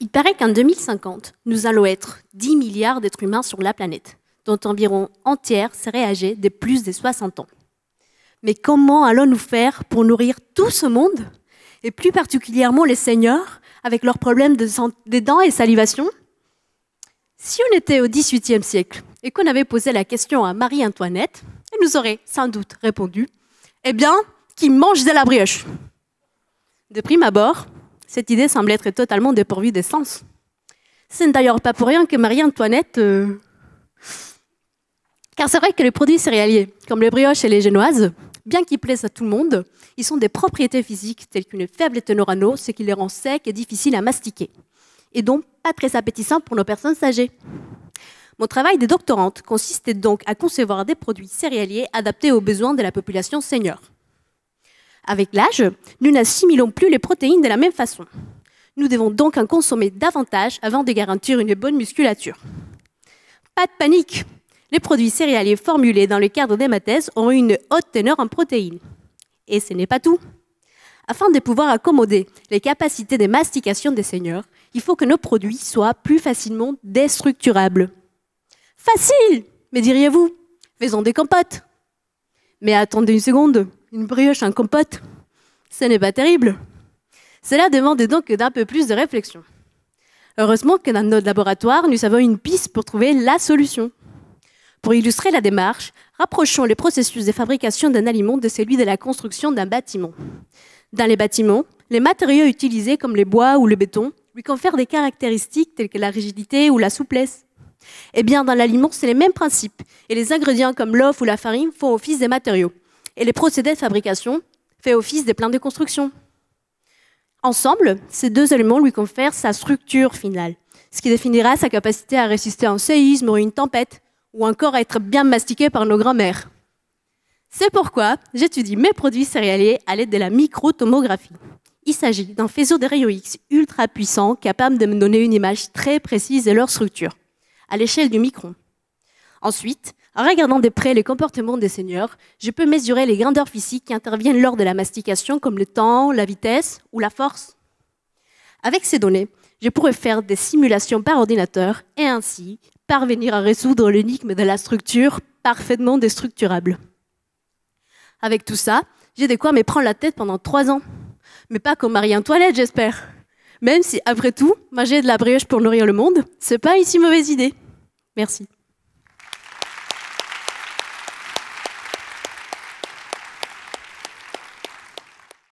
Il paraît qu'en 2050, nous allons être 10 milliards d'êtres humains sur la planète, dont environ un tiers seraient âgés de plus de 60 ans. Mais comment allons-nous faire pour nourrir tout ce monde, et plus particulièrement les seniors, avec leurs problèmes de des dents et salivation Si on était au XVIIIe siècle et qu'on avait posé la question à Marie-Antoinette, elle nous aurait sans doute répondu Eh bien, qui mange de la brioche De prime abord, cette idée semble être totalement dépourvue de sens. Ce n'est d'ailleurs pas pour rien que Marie-Antoinette... Euh, Car c'est vrai que les produits céréaliers, comme les brioches et les génoises, bien qu'ils plaisent à tout le monde, ils ont des propriétés physiques telles qu'une faible teneur en eau, ce qui les rend secs et difficiles à mastiquer, et donc pas très appétissants pour nos personnes âgées. Mon travail de doctorante consistait donc à concevoir des produits céréaliers adaptés aux besoins de la population senior. Avec l'âge, nous n'assimilons plus les protéines de la même façon. Nous devons donc en consommer davantage avant de garantir une bonne musculature. Pas de panique Les produits céréaliers formulés dans le cadre des ont une haute teneur en protéines. Et ce n'est pas tout. Afin de pouvoir accommoder les capacités de mastication des seigneurs, il faut que nos produits soient plus facilement déstructurables. Facile, Mais diriez-vous Faisons des compotes. Mais attendez une seconde une brioche, en compote, ce n'est pas terrible. Cela demande donc d'un peu plus de réflexion. Heureusement que dans notre laboratoire, nous avons une piste pour trouver la solution. Pour illustrer la démarche, rapprochons le processus de fabrication d'un aliment de celui de la construction d'un bâtiment. Dans les bâtiments, les matériaux utilisés comme les bois ou le béton lui confèrent des caractéristiques telles que la rigidité ou la souplesse. Eh bien, dans l'aliment, c'est les mêmes principes, et les ingrédients comme l'œuf ou la farine font office des matériaux et les procédés de fabrication fait office des plans de construction. Ensemble, ces deux éléments lui confèrent sa structure finale, ce qui définira sa capacité à résister à un séisme ou une tempête, ou encore à être bien mastiqué par nos grands-mères. C'est pourquoi j'étudie mes produits céréaliers à l'aide de la microtomographie. Il s'agit d'un faisceau de rayons X ultra puissant capable de me donner une image très précise de leur structure, à l'échelle du micron. Ensuite, en regardant de près les comportements des seigneurs, je peux mesurer les grandeurs physiques qui interviennent lors de la mastication, comme le temps, la vitesse ou la force. Avec ces données, je pourrais faire des simulations par ordinateur et ainsi parvenir à résoudre l'énigme de la structure parfaitement déstructurable. Avec tout ça, j'ai de quoi me prendre la tête pendant trois ans. Mais pas comme Marie-Antoinette, j'espère. Même si, après tout, manger de la brioche pour nourrir le monde, c'est pas une si mauvaise idée. Merci.